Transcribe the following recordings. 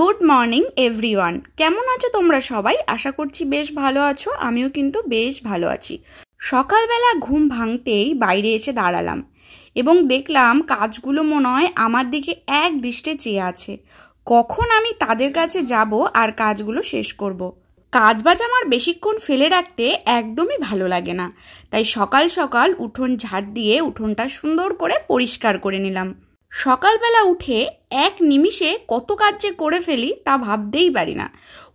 Good morning everyone কেমন আছো তোমরা সবাই আশা করছি বেশ ভালো আছো আমিও কিন্তু বেশ ভালো আছি সকালবেলা ঘুম ভাঙতেই বাইরে এসে দাঁড়ালাম এবং দেখলাম কাজগুলো মনে হয় আমার দিকে এক দৃষ্টে চেয়ে আছে কখন আমি তাদের কাছে যাব আর কাজগুলো শেষ করব। বাজ আমার বেশিক্ষণ ফেলে রাখতে একদমই ভালো লাগে না তাই সকাল সকাল উঠোন ঝাড় দিয়ে উঠোনটা সুন্দর করে পরিষ্কার করে নিলাম সকালবেলা উঠে এক নিমিষে কত কাজ যে করে ফেলি তা ভাবতেই পারি না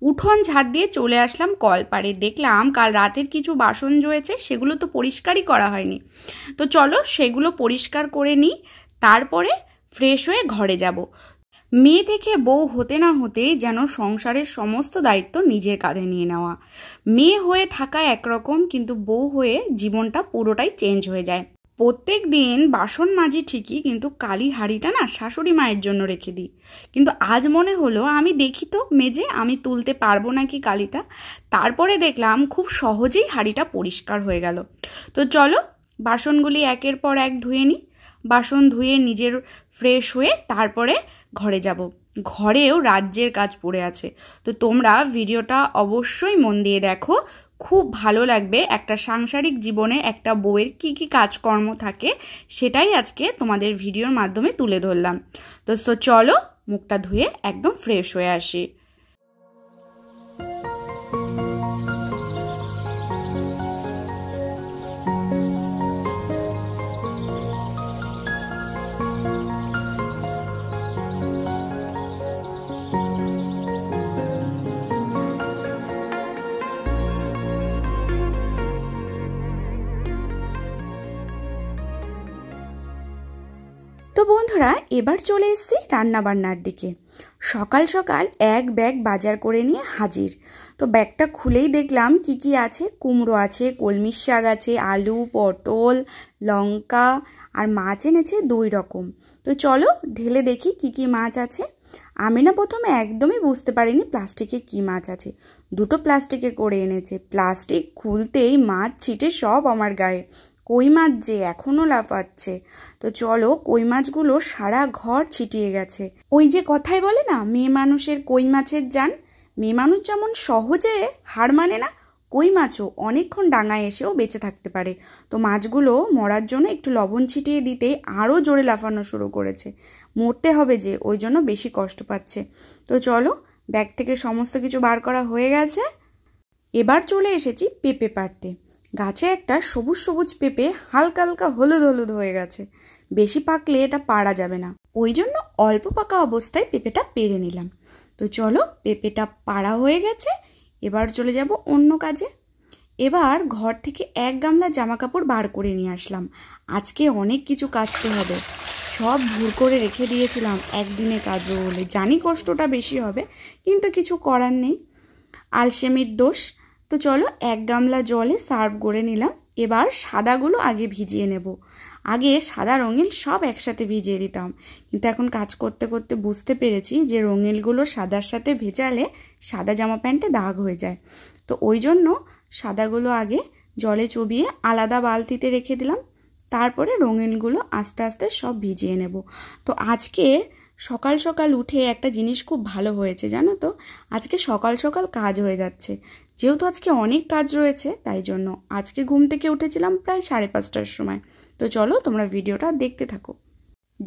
উঠোন ঝাঁত দিয়ে চলে আসলাম কলপাড়ে দেখলাম কাল রাতের কিছু বাসন জয়েছে সেগুলো তো পরিষ্কারই করা হয়নি তো চলো সেগুলো পরিষ্কার করে নিই তারপরে ফ্রেশ হয়ে ঘরে যাব মেয়ে থেকে বউ হতে না হতে যেন সংসারের সমস্ত দায়িত্ব নিজের কাঁধে নিয়ে নেওয়া মেয়ে হয়ে থাকা একরকম কিন্তু বউ হয়ে জীবনটা পুরোটাই চেঞ্জ হয়ে যায় প্রত্যেক দিন বাসন মাজি ঠিকই কিন্তু কালি হাঁড়িটা না শাশুড়ি মায়ের জন্য রেখে দিই কিন্তু আজ মনে হলো আমি দেখি তো মেজে আমি তুলতে পারবো নাকি কালিটা তারপরে দেখলাম খুব সহজেই হাঁড়িটা পরিষ্কার হয়ে গেল তো চলো বাসনগুলি একের পর এক ধুয়ে নিই বাসন ধুয়ে নিজের ফ্রেশ হয়ে তারপরে ঘরে যাব ঘরেও রাজ্যের কাজ পড়ে আছে তো তোমরা ভিডিওটা অবশ্যই মন দিয়ে দেখো খুব ভালো লাগবে একটা সাংসারিক জীবনে একটা বউয়ের কি কি কাজকর্ম থাকে সেটাই আজকে তোমাদের ভিডিওর মাধ্যমে তুলে ধরলাম তো সো চলো মুখটা ধুয়ে একদম ফ্রেশ হয়ে আসি তো বন্ধুরা এবার চলে এসছি রান্নাবান্নার দিকে সকাল সকাল এক ব্যাগ বাজার করে নিয়ে হাজির তো ব্যাগটা খুলেই দেখলাম কি কি আছে কুমড়ো আছে কলমির শাক আছে আলু পটল লঙ্কা আর মাছ এনেছে দুই রকম তো চলো ঢেলে দেখি কি কি মাছ আছে আমি না প্রথমে একদমই বুঝতে পারিনি প্লাস্টিকে কি মাছ আছে দুটো প্লাস্টিকে করে এনেছে প্লাস্টিক খুলতেই মাছ ছিটে সব আমার গায়ে কই মাছ যে এখনও লাফাচ্ছে তো চলো কই মাছগুলো সারা ঘর ছিটিয়ে গেছে ওই যে কথাই বলে না মেয়ে মানুষের কই মাছের যান মেয়ে মানুষ যেমন সহজে হার মানে না কই মাছও অনেকক্ষণ ডাঙায় এসেও বেঁচে থাকতে পারে তো মাছগুলো মরার জন্য একটু লবণ ছিটিয়ে দিতে আরও জোরে লাফানো শুরু করেছে মরতে হবে যে ওই জন্য বেশি কষ্ট পাচ্ছে তো চলো ব্যাগ থেকে সমস্ত কিছু বার করা হয়ে গেছে এবার চলে এসেছি পেঁপে পারতে গাছে একটা সবুজ সবুজ পেঁপে হালকা হালকা হলুদ হলুদ হয়ে গেছে বেশি পাকলে এটা পারা যাবে না ওই জন্য অল্প পাকা অবস্থায় পেঁপেটা পেরে নিলাম তো চলো পেঁপেটা পাড়া হয়ে গেছে এবার চলে যাব অন্য কাজে এবার ঘর থেকে এক গামলা জামা কাপড় বার করে নিয়ে আসলাম আজকে অনেক কিছু কাচতে হবে সব ভুল করে রেখে দিয়েছিলাম একদিনে কাঁদবো বলে জানি কষ্টটা বেশি হবে কিন্তু কিছু করার নেই আলসেমির দোষ তো চলো এক গামলা জলে সার্ভ করে নিলাম এবার সাদাগুলো আগে ভিজিয়ে নেব আগে সাদা রঙিল সব একসাথে ভিজিয়ে দিতাম কিন্তু এখন কাজ করতে করতে বুঝতে পেরেছি যে রঙিলগুলো সাদার সাথে ভেজালে সাদা জামা প্যান্টে দাগ হয়ে যায় তো ওই জন্য সাদাগুলো আগে জলে চবিয়ে আলাদা বালতিতে রেখে দিলাম তারপরে রঙিনগুলো আস্তে আস্তে সব ভিজিয়ে নেব তো আজকে সকাল সকাল উঠে একটা জিনিস খুব ভালো হয়েছে জানো তো আজকে সকাল সকাল কাজ হয়ে যাচ্ছে যেহেতু আজকে অনেক কাজ রয়েছে তাই জন্য আজকে ঘুম থেকে উঠেছিলাম প্রায় সাড়ে পাঁচটার সময় তো চলো তোমরা ভিডিওটা দেখতে থাকো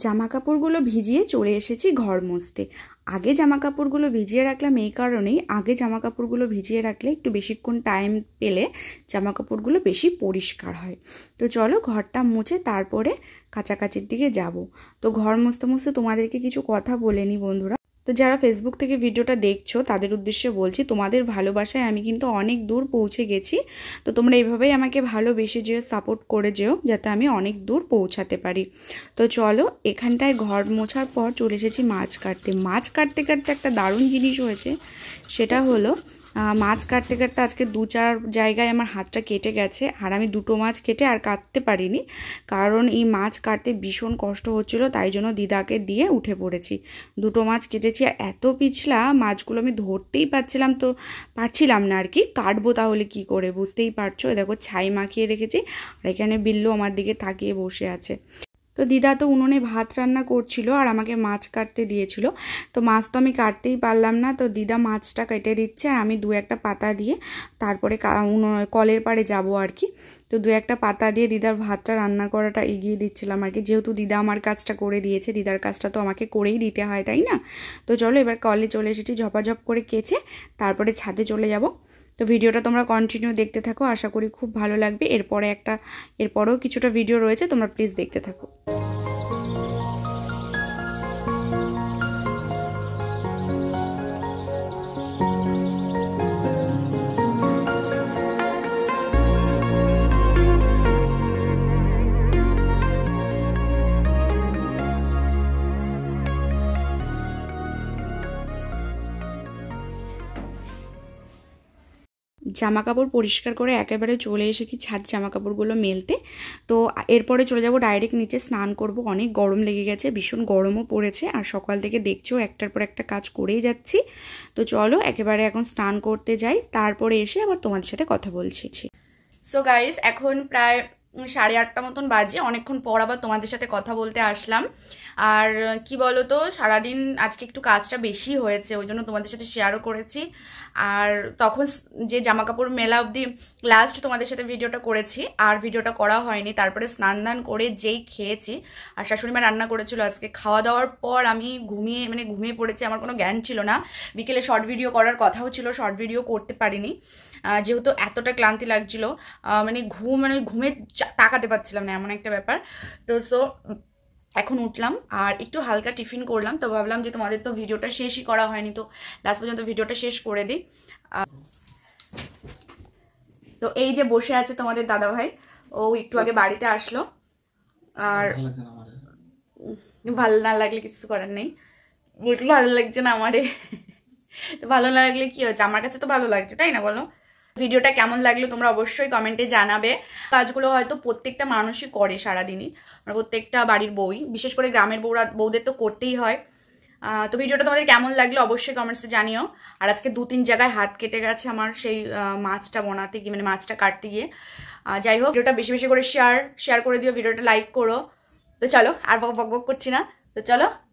জামা কাপড়গুলো ভিজিয়ে চলে এসেছি ঘর মুছতে আগে জামা কাপড়গুলো ভিজিয়ে রাখলাম এই কারণেই আগে জামা কাপড়গুলো ভিজিয়ে রাখলে একটু বেশিক্ষণ টাইম পেলে জামা কাপড়গুলো বেশি পরিষ্কার হয় তো চলো ঘরটা মুছে তারপরে কাছাকাছির দিকে যাব তো ঘর মুছতে মুছতে তোমাদেরকে কিছু কথা বলে বন্ধুরা তো যারা ফেসবুক থেকে ভিডিওটা দেখছো তাদের উদ্দেশ্যে বলছি তোমাদের ভালোবাসায় আমি কিন্তু অনেক দূর পৌঁছে গেছি তো তোমরা এভাবেই আমাকে ভালোবেসে যেও সাপোর্ট করে যেও যাতে আমি অনেক দূর পৌঁছাতে পারি তো চলো এখানটায় ঘর মোছার পর চলে এসেছি মাছ কাটতে মাছ কাটতে কাটতে একটা দারুণ জিনিস হয়েছে সেটা হলো মাছ কাটতে কাটতে আজকে দু চার জায়গায় আমার হাতটা কেটে গেছে আর আমি দুটো মাছ কেটে আর কাটতে পারিনি কারণ এই মাছ কাটতে ভীষণ কষ্ট হচ্ছিল তাই জন্য দিদাকে দিয়ে উঠে পড়েছি দুটো মাছ কেটেছি আর এত পিছলা মাছগুলো আমি ধরতেই পারছিলাম তো পারছিলাম না আর কি কাটবো তাহলে কি করে বুঝতেই পারছো দেখো ছাই মাখিয়ে রেখেছি আর এখানে বিল্লু আমার দিকে তাকিয়ে বসে আছে তো দিদা তো উনুনে ভাত রান্না করছিল আর আমাকে মাছ কাটতে দিয়েছিল তো মাছ তো আমি কাটতেই পারলাম না তো দিদা মাছটা কেটে দিচ্ছে আর আমি দু একটা পাতা দিয়ে তারপরে কলের পাড়ে যাব আর কি তো দু একটা পাতা দিয়ে দিদার ভাতটা রান্না করাটা এগিয়ে দিচ্ছিলাম আর কি যেহেতু দিদা আমার কাজটা করে দিয়েছে দিদার কাজটা তো আমাকে করেই দিতে হয় তাই না তো চলো এবার কলে চলে এসেছি ঝপাঝপ করে কেচে তারপরে ছাদে চলে যাব তো ভিডিওটা তোমরা কন্টিনিউ দেখতে থাকো আশা করি খুব ভালো লাগবে এরপরে একটা এরপরেও কিছুটা ভিডিও রয়েছে তোমরা প্লিজ দেখতে থাকো জামা কাপড় পরিষ্কার করে একেবারে চলে এসেছি ছাদ জামা কাপড়গুলো মেলতে তো এরপরে চলে যাব ডাইরেক্ট নিচে স্নান করব অনেক গরম লেগে গেছে ভীষণ গরমও পড়েছে আর সকাল থেকে দেখছো একটার পর একটা কাজ করেই যাচ্ছি তো চলো একেবারে এখন স্নান করতে যাই তারপরে এসে আবার তোমাদের সাথে কথা বলছি সো গাইস এখন প্রায় সাড়ে আটটা মতন বাজে অনেকক্ষণ পর আবার তোমাদের সাথে কথা বলতে আসলাম আর কি বলো তো সারাদিন আজকে একটু কাজটা বেশি হয়েছে ওই জন্য তোমাদের সাথে শেয়ারও করেছি আর তখন যে জামা কাপড় মেলা অবধি লাস্ট তোমাদের সাথে ভিডিওটা করেছি আর ভিডিওটা করা হয়নি তারপরে স্নান দান করে যেই খেয়েছি আর শাশুড়িমা রান্না করেছিল আজকে খাওয়া দাওয়ার পর আমি ঘুমিয়ে মানে ঘুমিয়ে পড়েছি আমার কোনো জ্ঞান ছিল না বিকেলে শর্ট ভিডিও করার কথাও ছিল শর্ট ভিডিও করতে পারিনি যেহেতু এতটা ক্লান্তি লাগছিল মানে ঘুম মানে ঘুমে তাকাতে পারছিলাম না এমন একটা ব্যাপার তো সো এখন উঠলাম আর একটু হালকা টিফিন করলাম তো ভাবলাম যে তোমাদের তো ভিডিওটা শেষই করা হয়নি তো লাস্ট পর্যন্ত ভিডিওটা শেষ করে দিই তো এই যে বসে আছে তোমাদের দাদা ভাই ও একটু আগে বাড়িতে আসলো আর ভালো না লাগলে কিছু করার নেই বলতে ভালো লাগছে না আমারে তো ভালো না লাগলে কি হচ্ছে আমার কাছে তো ভালো লাগছে তাই না বলো ভিডিওটা কেমন লাগলো তোমরা অবশ্যই কমেন্টে জানাবে কাজগুলো হয়তো প্রত্যেকটা মানুষই করে সারাদিনই মানে প্রত্যেকটা বাড়ির বউই বিশেষ করে গ্রামের বউরা বউদের তো করতেই হয় তো ভিডিওটা তোমাদের কেমন লাগলো অবশ্যই কমেন্টসে জানিও আর আজকে দু তিন জায়গায় হাত কেটে গেছে আমার সেই মাছটা বানাতে গিয়ে মানে মাছটা কাটতে গিয়ে যাই হোক ভিডিওটা বেশি বেশি করে শেয়ার শেয়ার করে দিও ভিডিওটা লাইক করো তো চলো আর বক বক করছি না তো চলো